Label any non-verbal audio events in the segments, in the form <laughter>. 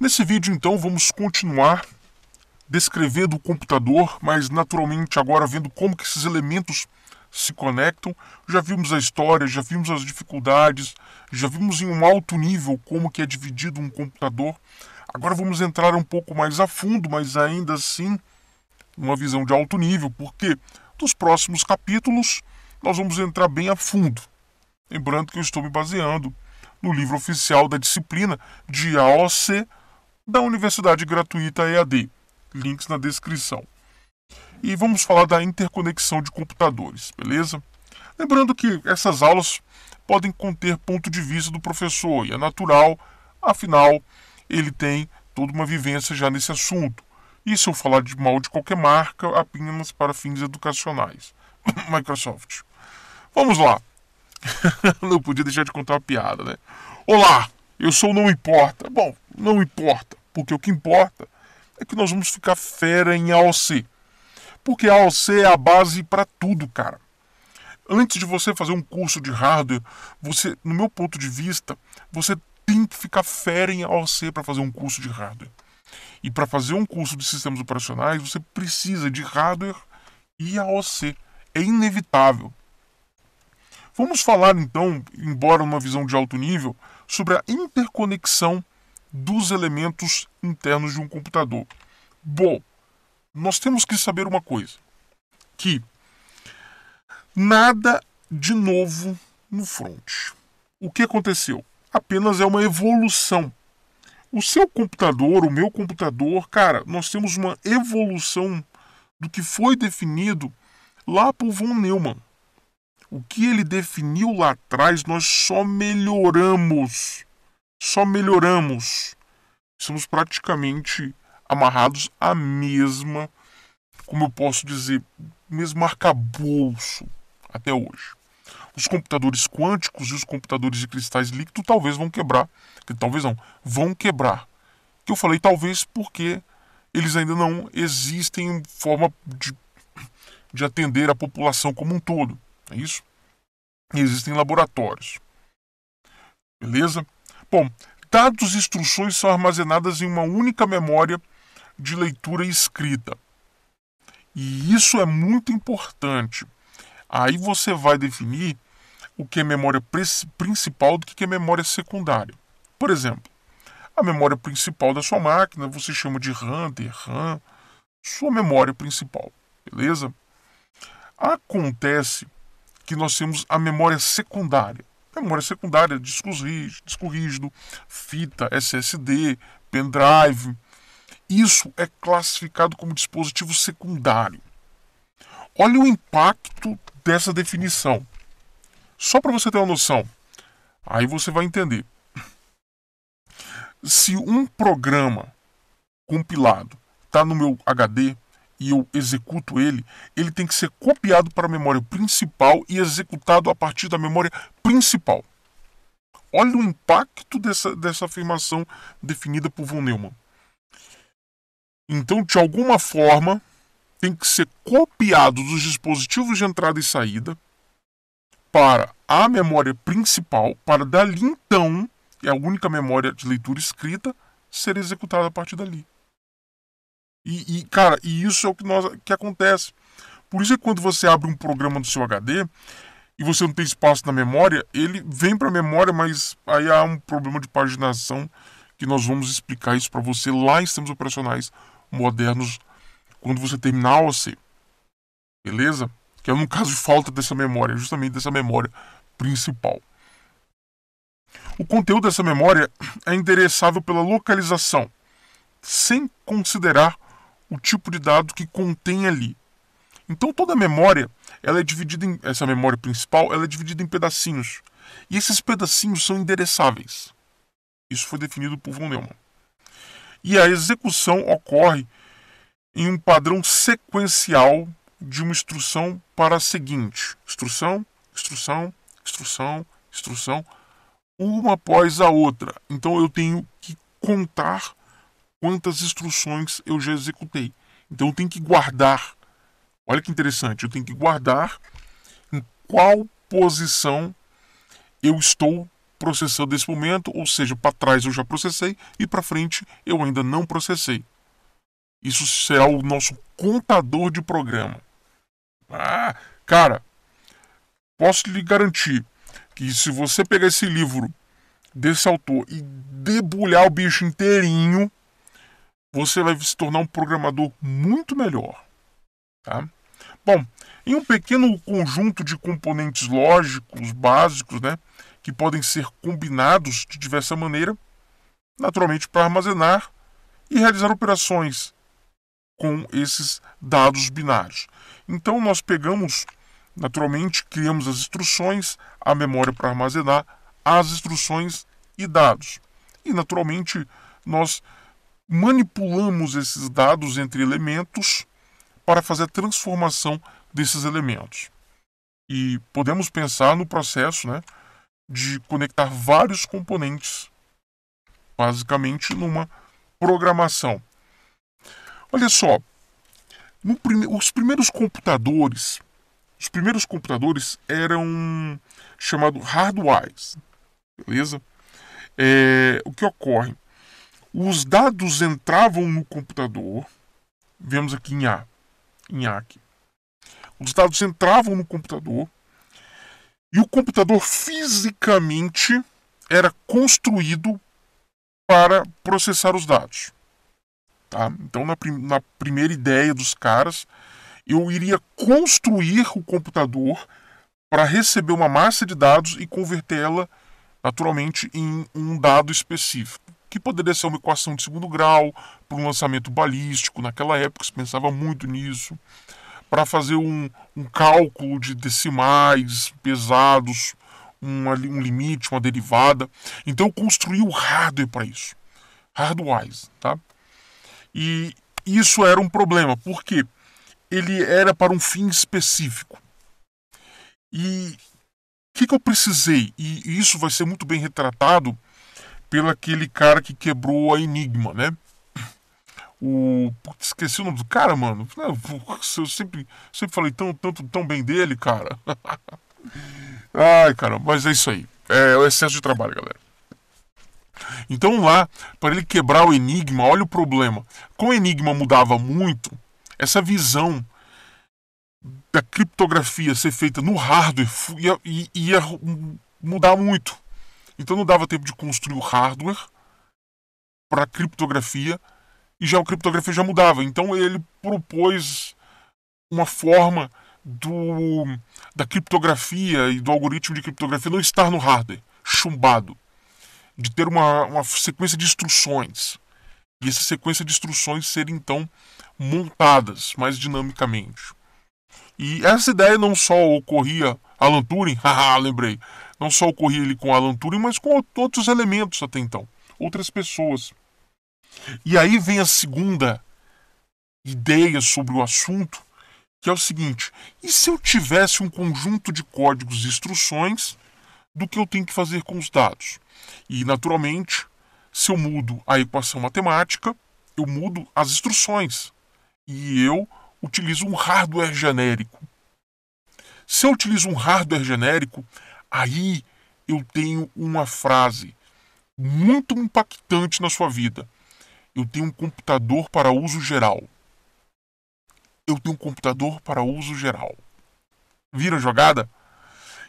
Nesse vídeo, então, vamos continuar descrevendo o computador, mas naturalmente agora vendo como que esses elementos se conectam. Já vimos a história, já vimos as dificuldades, já vimos em um alto nível como que é dividido um computador. Agora vamos entrar um pouco mais a fundo, mas ainda assim uma visão de alto nível, porque nos próximos capítulos nós vamos entrar bem a fundo. Lembrando que eu estou me baseando no livro oficial da disciplina de AOC da Universidade Gratuita EAD. Links na descrição. E vamos falar da interconexão de computadores, beleza? Lembrando que essas aulas podem conter ponto de vista do professor e é natural, afinal, ele tem toda uma vivência já nesse assunto. E se eu falar de mal de qualquer marca, apenas para fins educacionais. <coughs> Microsoft. Vamos lá. <laughs> não podia deixar de contar uma piada, né? Olá, eu sou Não Importa. Bom, não importa. Porque o que importa é que nós vamos ficar fera em AOC. Porque AOC é a base para tudo, cara. Antes de você fazer um curso de hardware, você, no meu ponto de vista, você tem que ficar fera em AOC para fazer um curso de hardware. E para fazer um curso de sistemas operacionais, você precisa de hardware e AOC. É inevitável. Vamos falar então, embora numa visão de alto nível, sobre a interconexão dos elementos internos de um computador. Bom, nós temos que saber uma coisa: que nada de novo no front. O que aconteceu? Apenas é uma evolução. O seu computador, o meu computador, cara, nós temos uma evolução do que foi definido lá por von Neumann. O que ele definiu lá atrás, nós só melhoramos só melhoramos. Estamos praticamente amarrados à mesma, como eu posso dizer, mesmo arcabouço até hoje. Os computadores quânticos e os computadores de cristais líquidos talvez vão quebrar, que talvez não, vão quebrar. Que eu falei talvez porque eles ainda não existem em forma de, de atender a população como um todo. É isso? existem laboratórios. Beleza? Bom, dados e instruções são armazenadas em uma única memória de leitura e escrita. E isso é muito importante. Aí você vai definir o que é memória principal do que é memória secundária. Por exemplo, a memória principal da sua máquina você chama de RAM, de RAM, sua memória principal, beleza? Acontece que nós temos a memória secundária, memória secundária, disco rígido, disco rígido fita, SSD, pendrive. Isso é classificado como dispositivo secundário. Olha o impacto dessa definição. Só para você ter uma noção, aí você vai entender. Se um programa compilado está no meu HD e eu executo ele, ele tem que ser copiado para a memória principal e executado a partir da memória principal. Olha o impacto dessa, dessa afirmação definida por von Neumann. Então, de alguma forma, tem que ser copiado dos dispositivos de entrada e saída para a memória principal, para dali então, é a única memória de leitura escrita, ser executada a partir dali. E, e, cara, e isso é o que, nós, que acontece. Por isso é que quando você abre um programa no seu HD, e você não tem espaço na memória, ele vem para a memória, mas aí há um problema de paginação que nós vamos explicar isso para você lá em sistemas operacionais modernos quando você terminar a OC. Beleza? Que é no caso de falta dessa memória, justamente dessa memória principal. O conteúdo dessa memória é endereçável pela localização, sem considerar o tipo de dado que contém ali. Então toda a memória, ela é dividida em, essa é memória principal, ela é dividida em pedacinhos. E esses pedacinhos são endereçáveis. Isso foi definido por von Neumann. E a execução ocorre em um padrão sequencial de uma instrução para a seguinte: instrução, instrução, instrução, instrução, uma após a outra. Então eu tenho que contar quantas instruções eu já executei. Então eu tenho que guardar Olha que interessante, eu tenho que guardar em qual posição eu estou processando nesse momento, ou seja, para trás eu já processei e para frente eu ainda não processei. Isso será o nosso contador de programa. Ah, cara, posso lhe garantir que se você pegar esse livro desse autor e debulhar o bicho inteirinho, você vai se tornar um programador muito melhor. Tá? Bom, em um pequeno conjunto de componentes lógicos básicos, né, que podem ser combinados de diversa maneira, naturalmente para armazenar e realizar operações com esses dados binários. Então nós pegamos, naturalmente, criamos as instruções, a memória para armazenar, as instruções e dados. E naturalmente nós manipulamos esses dados entre elementos para fazer a transformação desses elementos. E podemos pensar no processo né, de conectar vários componentes, basicamente numa programação. Olha só, prime os primeiros computadores, os primeiros computadores eram chamados hardware, beleza? É, o que ocorre? Os dados entravam no computador, vemos aqui em A, em ENIAC. Os dados entravam no computador e o computador fisicamente era construído para processar os dados. Tá? Então, na, prim na primeira ideia dos caras, eu iria construir o computador para receber uma massa de dados e convertê-la naturalmente em um dado específico que poderia ser uma equação de segundo grau para um lançamento balístico. Naquela época se pensava muito nisso. Para fazer um, um, cálculo de decimais pesados, um, um limite, uma derivada. Então eu construí o hardware para isso. Hardwise, tá? E isso era um problema, porque ele era para um fim específico. E o que, que eu precisei? E isso vai ser muito bem retratado pelo aquele cara que quebrou a Enigma, né? O. Putz, esqueci o nome do cara, mano. Eu sempre, sempre falei tão, tanto, tão bem dele, cara. <laughs> Ai, cara, mas é isso aí. É, é, o excesso de trabalho, galera. Então lá, para ele quebrar o enigma, olha o problema. Como o enigma mudava muito, essa visão da criptografia ser feita no hardware ia, ia, ia mudar muito. Então não dava tempo de construir o hardware para criptografia e já a criptografia já mudava. Então ele propôs uma forma do da criptografia e do algoritmo de criptografia não estar no hardware, chumbado, de ter uma, uma sequência de instruções e essa sequência de instruções serem então montadas mais dinamicamente. E essa ideia não só ocorria Alan Turing, <laughs> haha, lembrei, não só ocorria ele com Alan Turing, mas com outros elementos até então, outras pessoas. E aí vem a segunda ideia sobre o assunto, que é o seguinte: e se eu tivesse um conjunto de códigos e instruções do que eu tenho que fazer com os dados? E, naturalmente, se eu mudo a equação matemática, eu mudo as instruções e eu utilizo um hardware genérico. Se eu utilizo um hardware genérico, aí eu tenho uma frase muito impactante na sua vida. Eu tenho um computador para uso geral. Eu tenho um computador para uso geral. Vira a jogada?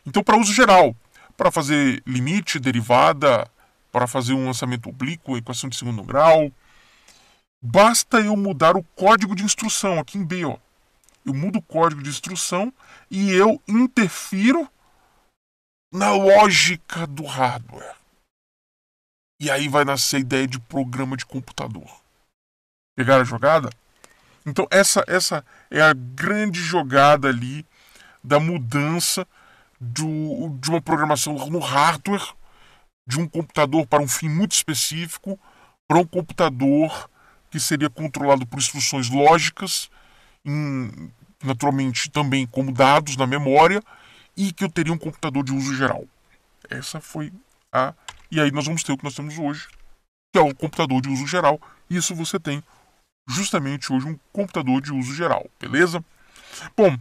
Então, para uso geral, para fazer limite, derivada, para fazer um lançamento oblíquo, equação de segundo grau, basta eu mudar o código de instrução aqui em B. Ó. Eu mudo o código de instrução e eu interfiro na lógica do hardware. E aí vai nascer a ideia de programa de computador. Pegaram a jogada? Então essa essa é a grande jogada ali da mudança do, de uma programação no hardware de um computador para um fim muito específico para um computador que seria controlado por instruções lógicas, em, naturalmente também como dados na memória e que eu teria um computador de uso geral. Essa foi a. E aí nós vamos ter o que nós temos hoje, que é o computador de uso geral. Isso você tem justamente hoje um computador de uso geral, beleza? Bom,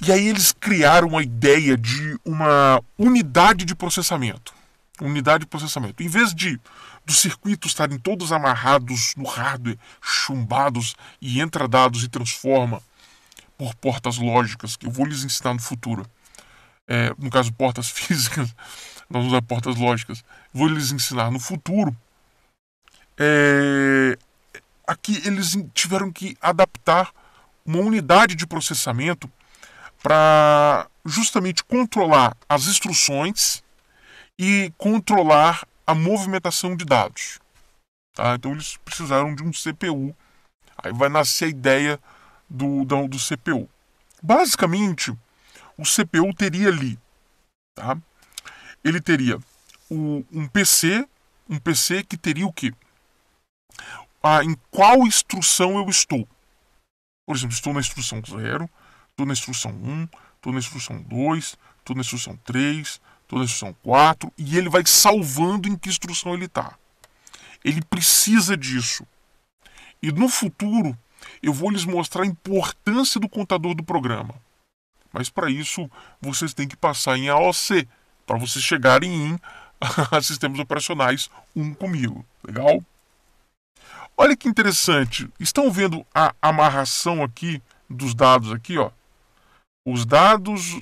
e aí eles criaram a ideia de uma unidade de processamento. Unidade de processamento. Em vez de dos circuitos estarem todos amarrados no hardware, chumbados e entra dados e transforma por portas lógicas, que eu vou lhes ensinar no futuro é, no caso portas <laughs> físicas, nós usamos portas lógicas, vou lhes ensinar no futuro. É, aqui eles tiveram que adaptar uma unidade de processamento para justamente controlar as instruções e controlar a movimentação de dados. Tá? Então eles precisaram de um CPU. Aí vai nascer a ideia do, do, do CPU. Basicamente, o CPU teria ali, tá? Ele teria o, um PC, um PC que teria o quê? Ah, em qual instrução eu estou? Por exemplo, estou na instrução 0, estou na instrução 1, um, estou na instrução 2, estou na instrução 3, estou na instrução 4, e ele vai salvando em que instrução ele está. Ele precisa disso. E no futuro, eu vou lhes mostrar a importância do contador do programa. Mas para isso, vocês têm que passar em AOC, para vocês chegarem em <laughs> sistemas operacionais um comigo. Legal? Olha que interessante. Estão vendo a amarração aqui dos dados aqui, ó. Os dados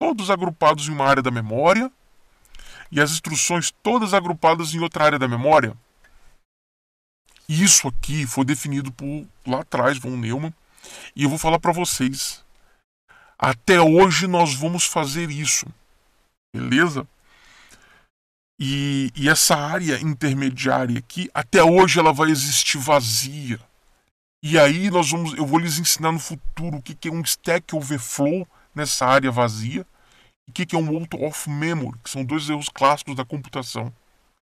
todos agrupados em uma área da memória e as instruções todas agrupadas em outra área da memória. Isso aqui foi definido por lá atrás, von Neumann, e eu vou falar para vocês até hoje nós vamos fazer isso. Beleza? E, e, essa área intermediária aqui, até hoje ela vai existir vazia. E aí nós vamos, eu vou lhes ensinar no futuro o que, que é um stack overflow nessa área vazia e o que, que é um out of memory, que são dois erros clássicos da computação.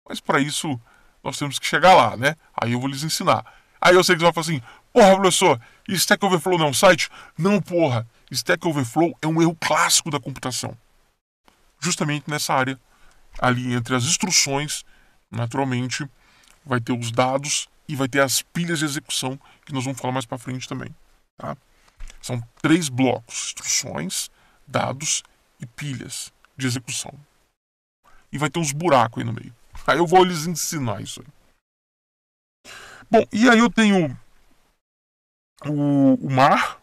Mas para isso nós temos que chegar lá, né? Aí eu vou lhes ensinar. Aí eu sei que você vai falar assim, porra, professor, stack overflow não é um site? Não, porra. Stack Overflow é um erro clássico da computação. Justamente nessa área, ali entre as instruções, naturalmente, vai ter os dados e vai ter as pilhas de execução, que nós vamos falar mais para frente também. Tá? São três blocos: instruções, dados e pilhas de execução. E vai ter uns buracos aí no meio. Aí eu vou lhes ensinar isso aí. Bom, e aí eu tenho o, o mar,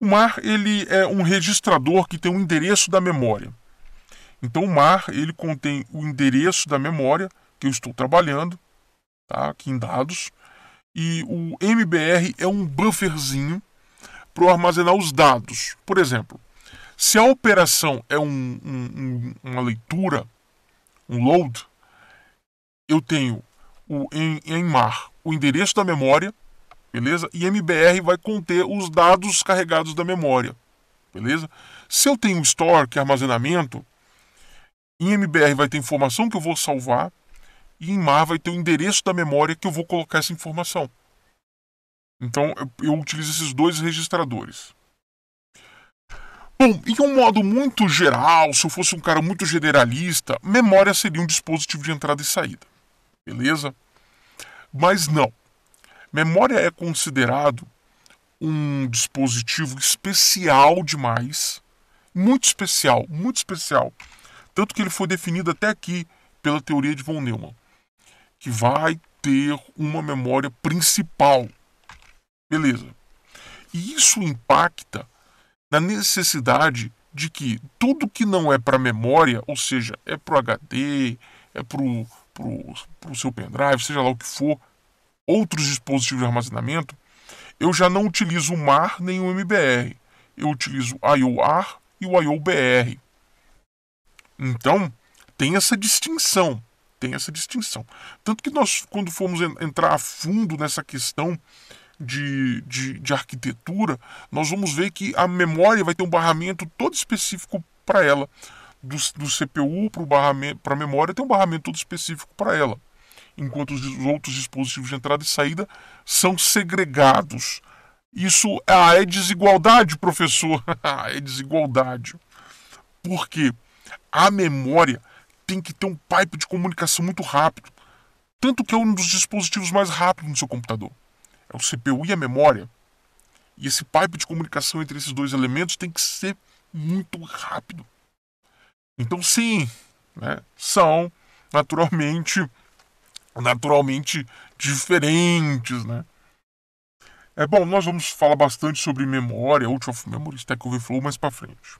o mar ele é um registrador que tem o um endereço da memória. Então o mar ele contém o endereço da memória que eu estou trabalhando, tá? aqui em dados, e o MBR é um bufferzinho para armazenar os dados. Por exemplo, se a operação é um, um, uma leitura, um load, eu tenho o, em, em mar o endereço da memória beleza? E MBR vai conter os dados carregados da memória, beleza? Se eu tenho um store, que é armazenamento, em MBR vai ter informação que eu vou salvar e em MAR vai ter o endereço da memória que eu vou colocar essa informação. Então eu, eu utilizo esses dois registradores. Bom, em um modo muito geral, se eu fosse um cara muito generalista, memória seria um dispositivo de entrada e saída. Beleza? Mas não. Memória é considerado um dispositivo especial demais, muito especial, muito especial. Tanto que ele foi definido até aqui pela teoria de von Neumann, que vai ter uma memória principal. Beleza. E isso impacta na necessidade de que tudo que não é para memória, ou seja, é para o HD, é para o seu pendrive, seja lá o que for, outros dispositivos de armazenamento, eu já não utilizo o MAR nem o MBR. Eu utilizo o IOR e o IOBR. Então, tem essa distinção. Tem essa distinção. Tanto que nós, quando formos entrar a fundo nessa questão de, de, de arquitetura, nós vamos ver que a memória vai ter um barramento todo específico para ela. Do, do CPU para a memória tem um barramento todo específico para ela enquanto os outros dispositivos de entrada e saída são segregados. Isso ah, é desigualdade, professor. <laughs> é desigualdade. Porque a memória tem que ter um pipe de comunicação muito rápido. Tanto que é um dos dispositivos mais rápidos no seu computador. É o CPU e a memória. E esse pipe de comunicação entre esses dois elementos tem que ser muito rápido. Então, sim, né, são naturalmente naturalmente diferentes, né? É bom, nós vamos falar bastante sobre memória, out of memory, stack overflow mais para frente.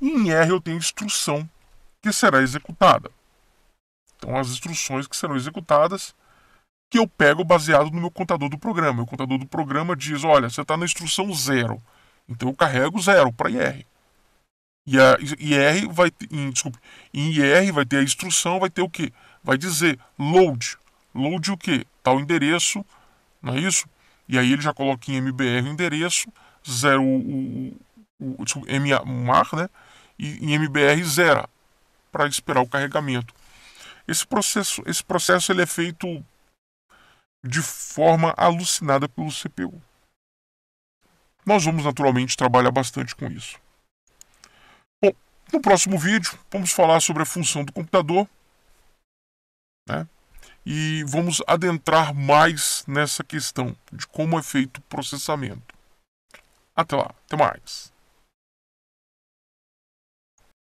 E em R eu tenho instrução que será executada. Então as instruções que serão executadas que eu pego baseado no meu contador do programa. O contador do programa diz, olha, você está na instrução zero, então eu carrego zero para IR. E a IR vai, em, desculpa, em IR vai ter a instrução, vai ter o quê? vai dizer load. Load o quê? Tal endereço, não é isso? E aí ele já coloca em MBR o endereço, zero, o, o, o desculpa, MA, mar, né? E em MBR zero para esperar o carregamento. Esse processo, esse processo ele é feito de forma alucinada pelo CPU. Nós vamos naturalmente trabalhar bastante com isso. Bom, no próximo vídeo vamos falar sobre a função do computador né? E vamos adentrar mais nessa questão de como é feito o processamento. Até lá, até mais.